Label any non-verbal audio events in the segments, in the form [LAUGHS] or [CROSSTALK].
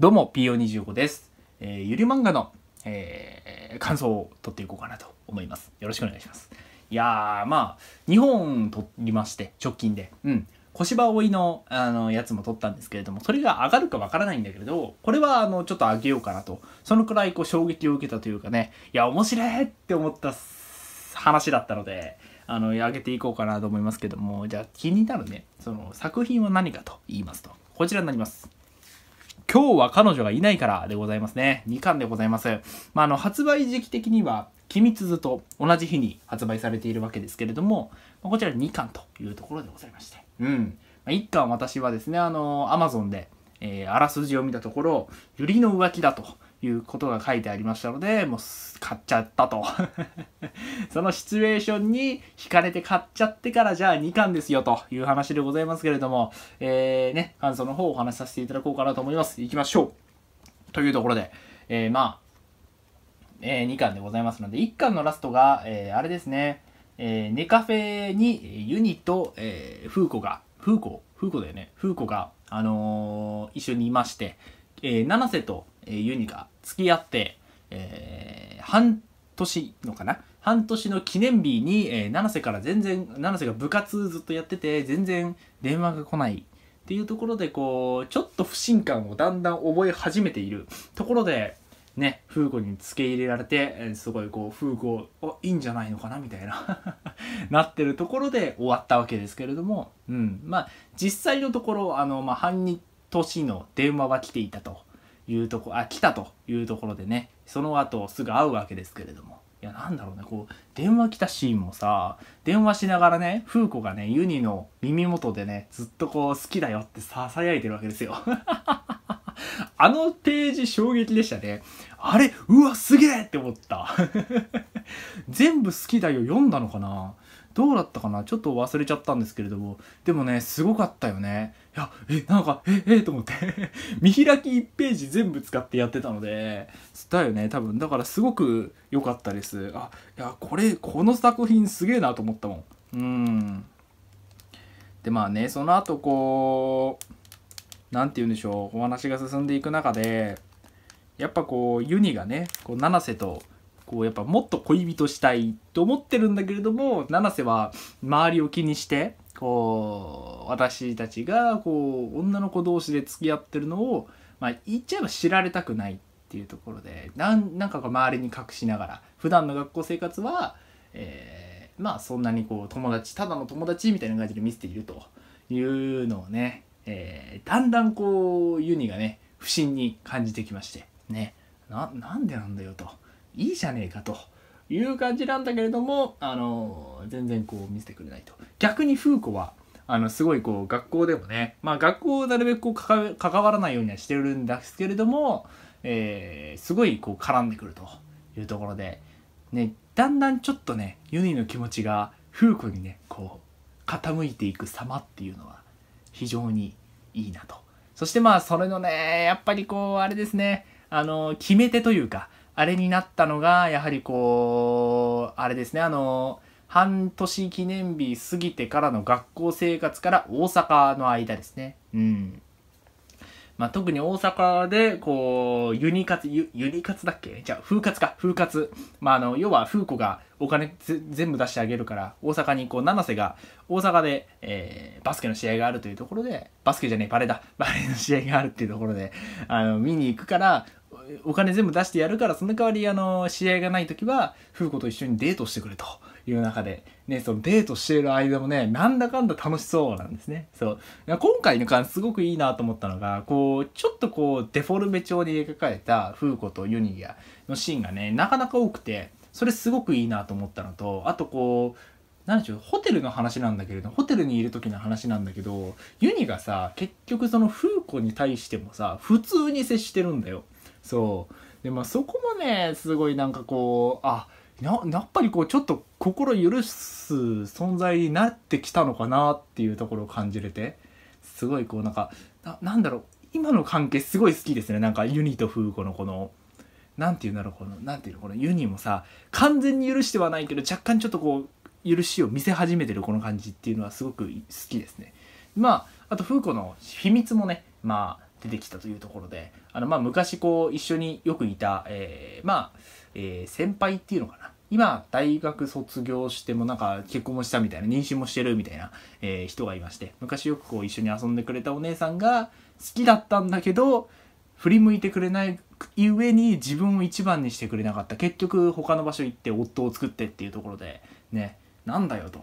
どうも PO25 です、えー、ゆり漫画の、えー、感想を撮っていこうかなと思いますよろしくお願いしますいやまあ2本撮りまして直近でうん小芝葵のあのやつも撮ったんですけれども、それが上がるかわからないんだけれど、これはあのちょっと上げようかなと、そのくらいこう衝撃を受けたというかね、いや、面白いって思った話だったので、あの上げていこうかなと思いますけども、じゃあ気になるね、その作品は何かと言いますと、こちらになります。今日は彼女がいないからでございますね。2巻でございます。まあ、あの、発売時期的には、君鈴と同じ日に発売されているわけですけれども、まあ、こちら2巻というところでございまして。うん。まあ、1巻私はですね、あの、amazon で、えー、あらすじを見たところ、百合の浮気だと。いうことが書いてありましたので、もう買っちゃったと。[LAUGHS] そのシチュエーションに惹かれて買っちゃってからじゃあ2巻ですよという話でございますけれども、えー、ね、感想の方をお話しさせていただこうかなと思います。いきましょうというところで、えー、まあ、えー、2巻でございますので、1巻のラストが、えー、あれですね、えー、ネカフェにユニと、えー、フーコが、フーコフーコだよね。フーコが、あのー、一緒にいまして、えー、七瀬とユニが付き合って、えー、半年のかな半年の記念日に、えー、七瀬から全然、七瀬が部活ずっとやってて、全然電話が来ないっていうところで、こう、ちょっと不信感をだんだん覚え始めているところで、ね、風子に付け入れられて、えー、すごいこう、風子、いいんじゃないのかなみたいな [LAUGHS] なってるところで終わったわけですけれども、うん。まあ、実際のところ、あの、まあ、半年の電話は来ていたと。いうとこあ来たというところでねその後すぐ会うわけですけれどもいやなんだろうねこう電話来たシーンもさ電話しながらね風子がねユニの耳元でねずっとこう好きだよってささやいてるわけですよ [LAUGHS] あのページ衝撃でしたねあれうわすげえって思った [LAUGHS] 全部好きだよ読んだのかなどうだったかなちょっと忘れちゃったんですけれどもでもねすごかったよねいやえなんかええ [LAUGHS] と思って [LAUGHS] 見開き1ページ全部使ってやってたのでだよね多分だからすごく良かったですあいやこれこの作品すげえなと思ったもんうんでまあねその後こう何て言うんでしょうお話が進んでいく中でやっぱこうユニがねこう七瀬とこうやっぱもっと恋人したいと思ってるんだけれども七瀬は周りを気にしてこう私たちがこう女の子同士で付き合ってるのを、まあ、言っちゃえば知られたくないっていうところでなんなんか周りに隠しながら普段の学校生活は、えー、まあそんなにこう友達ただの友達みたいな感じで見せているというのをね、えー、だんだんこうユニがね不審に感じてきましてねななんでなんだよといいじゃねえかと。いう感じなんだけれども、あの全然こう見せてくれないと。逆にフーコは、あの、すごいこう、学校でもね、まあ学校をなるべくこう関わらないようにはしてるんですけれども、えー、すごいこう絡んでくるというところで、ね、だんだんちょっとね、ユニの気持ちがフーコにね、こう、傾いていく様っていうのは非常にいいなと。そしてまあ、それのね、やっぱりこう、あれですね、あの、決め手というか、あれになったのがやはりこうあれですねあの半年記念日過ぎてからの学校生活から大阪の間ですね。うんまあ、特に大阪で、こう、ユニカツ、ユユニカツだっけじゃあ、風活か、風活。まあ、あの、要は、風子がお金全部出してあげるから、大阪に、こう、七瀬が、大阪で、えー、バスケの試合があるというところで、バスケじゃねえ、バレだ、バレの試合があるっていうところで、あの、見に行くから、お金全部出してやるからその代わりあの試合がない時は風子と一緒にデートしてくれという中で、ね、そのデートしている間もねなんだかんだ楽しそうなんですねそう今回の感すごくいいなと思ったのがこうちょっとこうデフォルメ調に描かれた風子とユニギアのシーンがねなかなか多くてそれすごくいいなと思ったのとあとこう何でしょうホテルの話なんだけれどホテルにいる時の話なんだけどユニがさ結局その風子に対してもさ普通に接してるんだよそうでまあそこもねすごいなんかこうあなやっぱりこうちょっと心許す存在になってきたのかなっていうところを感じれてすごいこうなんかなんだろう今の関係すごい好きですねなんかユニとフーコのこの何て言うんだろうこのんて言うのこのユニもさ完全に許してはないけど若干ちょっとこう許しを見せ始めてるこの感じっていうのはすごく好きですねまああとフーコの秘密もねまあ出てきたというところで、あの、まあ、昔こう、一緒によくいた、えー、まあ、えー、先輩っていうのかな。今、大学卒業してもなんか結婚もしたみたいな、妊娠もしてるみたいな、えー、人がいまして、昔よくこう、一緒に遊んでくれたお姉さんが好きだったんだけど、振り向いてくれない上に自分を一番にしてくれなかった。結局、他の場所行って夫を作ってっていうところで、ね、なんだよと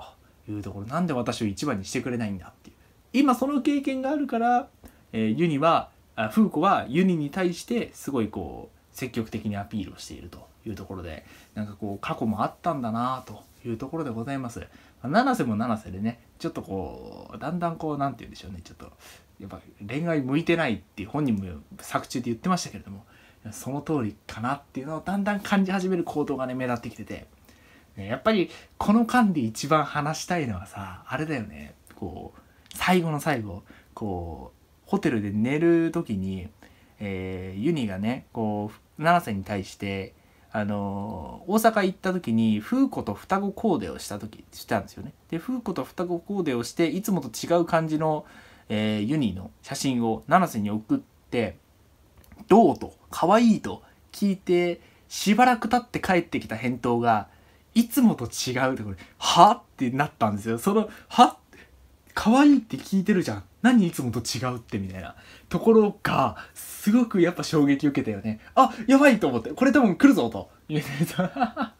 いうところ、なんで私を一番にしてくれないんだっていう。今その経験があるからえー、ユニはあフーコはユニに対してすごいこう積極的にアピールをしているというところでなんかこう過去もあったんだなというところでございます。七瀬も七瀬でねちょっとこうだんだんこう何て言うんでしょうねちょっとやっぱ恋愛向いてないって本人も作中で言ってましたけれどもその通りかなっていうのをだんだん感じ始める行動がね目立ってきてて、やっぱりこの間で一番話したいのはさあれだよねこう最後の最後こうホテルで寝る時に、えー、ユニがねこう七瀬に対してあのー、大阪行った時にフーコと双子コーデをした時したんですよね。でフーコと双子コーデをしていつもと違う感じの、えー、ユニの写真を七瀬に送って「どう?」と「かわいい」と聞いてしばらく経って帰ってきた返答が「いつもと違う」ってこれ「は?」ってなったんですよ。その「は?」可愛いって聞いてるじゃん。何いつもと違うってみたいなところが、すごくやっぱ衝撃受けたよね。あ、やばいと思って、これ多分来るぞと。言えてた。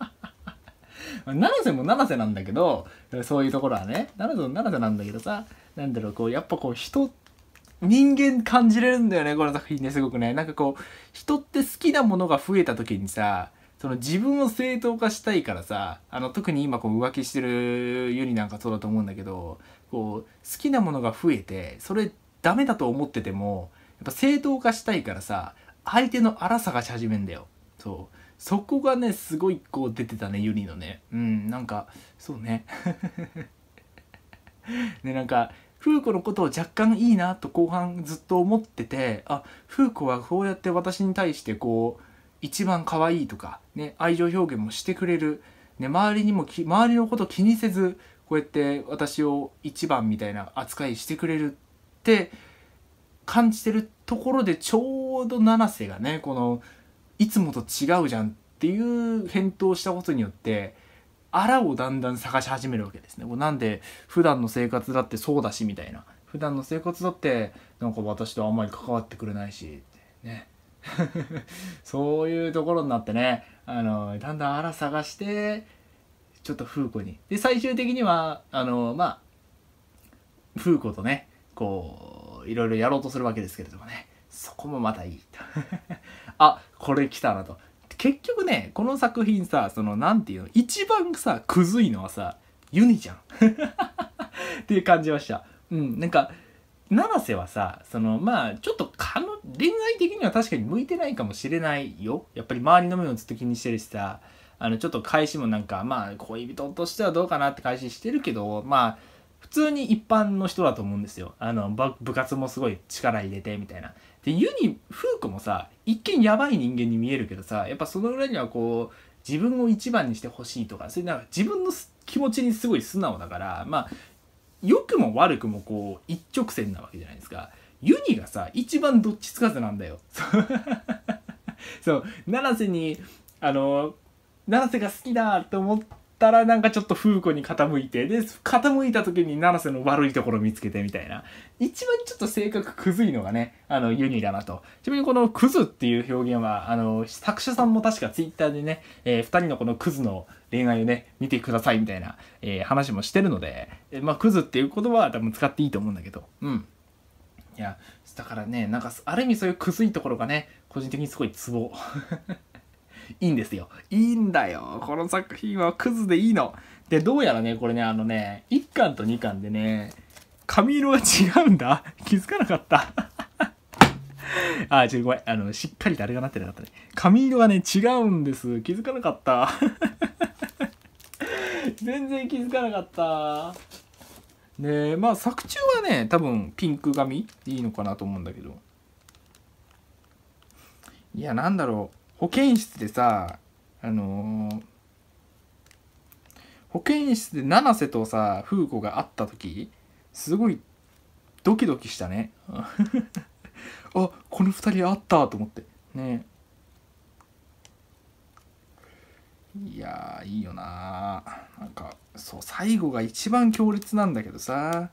七瀬も七瀬なんだけど、そういうところはね、七瀬も七瀬なんだけどさ、なんだろう、こう、やっぱこう人、人間感じれるんだよね、この作品ね、すごくね。なんかこう、人って好きなものが増えた時にさ、その自分を正当化したいからさあの特に今こう浮気してるユリなんかそうだと思うんだけどこう好きなものが増えてそれダメだと思っててもやっぱ正当化したいからさ相手の荒探し始めんだよそうそこがねすごいこう出てたねユリのねうんなんかそうねで [LAUGHS] なんかフーコのことを若干いいなと後半ずっと思っててあフーコはこうやって私に対してこう一番可愛いとか、ね、愛情表現もしてくれる、ね、周りにも周りのこと気にせずこうやって私を一番みたいな扱いしてくれるって感じてるところでちょうど七瀬がねこのいつもと違うじゃんっていう返答をしたことによってあらをだんだん探し始めるわけですね。これなんで普段の生活だってそうだしみたいな普段の生活だってなんか私とあんまり関わってくれないしね [LAUGHS] そういうところになってねあのだんだんあら探してちょっとフーコにで最終的にはあのまあフーコとねこういろいろやろうとするわけですけれどもねそこもまたいいと [LAUGHS] あこれ来たなと結局ねこの作品さその何て言うの一番さくずいのはさユニじゃん [LAUGHS] っていう感じましたうんなんか七瀬はさそのまあちょっとの恋愛的には確かに向いてないかもしれないよやっぱり周りの目をずっと気にしてるしさあのちょっと返しもなんかまあ恋人としてはどうかなって返ししてるけどまあ普通に一般の人だと思うんですよあの部活もすごい力入れてみたいなでユニフークもさ一見やばい人間に見えるけどさやっぱその裏にはこう自分を一番にしてほしいとかそういうなんか自分の気持ちにすごい素直だからまあ良くも悪くもこう一直線なわけじゃないですかユニがさ一番どっちつかずなんだよそう [LAUGHS] 七瀬にあの七瀬が好きだと思っったらなんかちょっと風子に傾いて、で、傾いた時に七瀬の悪いところ見つけてみたいな。一番ちょっと性格クズいのがね、あの、ユニだなと。ちなみにこのクズっていう表現は、あの、作者さんも確かツイッターでね、えー、二人のこのクズの恋愛をね、見てくださいみたいな、えー、話もしてるので、えー、まあ、クズっていう言葉は多分使っていいと思うんだけど、うん。いや、だからね、なんか、ある意味そういうクズいところがね、個人的にすごいツボ。いいんですよ。いいんだよ。この作品はクズでいいの。で、どうやらね、これね、あのね、1巻と2巻でね、髪色が違うんだ。[LAUGHS] 気づかなかった。[LAUGHS] あ、ちょ、ごめん。あの、しっかりとあれがなってなかったね。髪色がね、違うんです。気づかなかった。[LAUGHS] 全然気づかなかった。で、まあ、作中はね、多分、ピンク髪でいいのかなと思うんだけど。いや、なんだろう。保健室でさあのー、保健室で七瀬とさ風子が会った時すごいドキドキしたね [LAUGHS] あこの2人会ったと思ってねいやいいよななんかそう最後が一番強烈なんだけどさ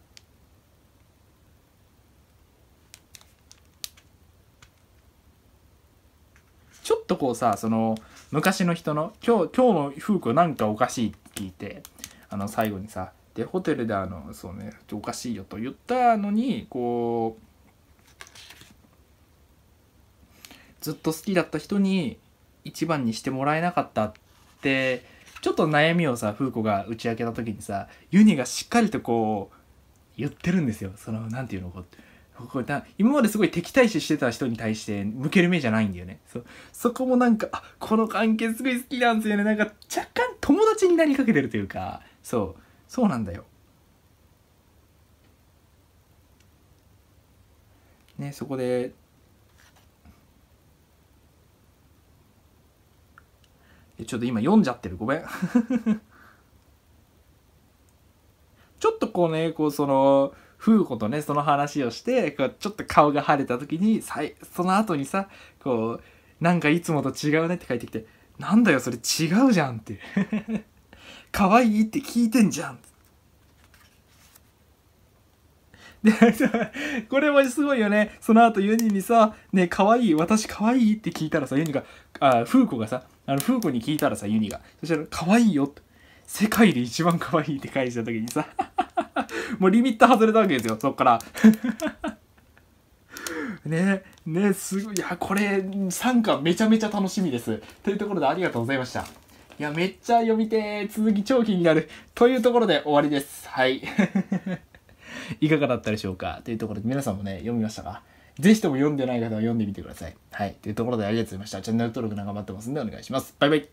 とこをさその昔の人の今日今日の風子なんかおかしいって聞いてあの最後にさでホテルであのそうねおかしいよと言ったのにこうずっと好きだった人に一番にしてもらえなかったってちょっと悩みをさ風子が打ち明けた時にさユニがしっかりとこう言ってるんですよその何て言うのこうこだ今まですごい敵対視してた人に対して向ける目じゃないんだよね。そそこもなんか、あ、この関係すごい好きなんですよね。なんか若干友達になりかけてるというか、そう、そうなんだよ。ね、そこで、ちょっと今読んじゃってる。ごめん。[LAUGHS] ちょっとこうね、こうその、風子とねその話をしてこうちょっと顔が腫れた時にさその後にさこうなんかいつもと違うねって書いてきて「なんだよそれ違うじゃん」って [LAUGHS] 可愛いって聞いてんじゃん [LAUGHS] で [LAUGHS] これもすごいよねその後ユニにさ「ね可愛い私可愛いって聞いたらさユニがあ風子がさあの風子に聞いたらさユニがそしたら「可愛いよ」って世界で一番可愛いって返した時にさ [LAUGHS] もうリミット外れたわけですよそっから [LAUGHS] ねねすごいいやこれ参加めちゃめちゃ楽しみですというところでありがとうございましたいやめっちゃ読みて続き超気になるというところで終わりですはい [LAUGHS] いかがだったでしょうかというところで皆さんもね読みましたかぜひとも読んでない方は読んでみてください。はい。というところでありがとうございました。チャンネル登録長ん待ってますんでお願いします。バイバイ。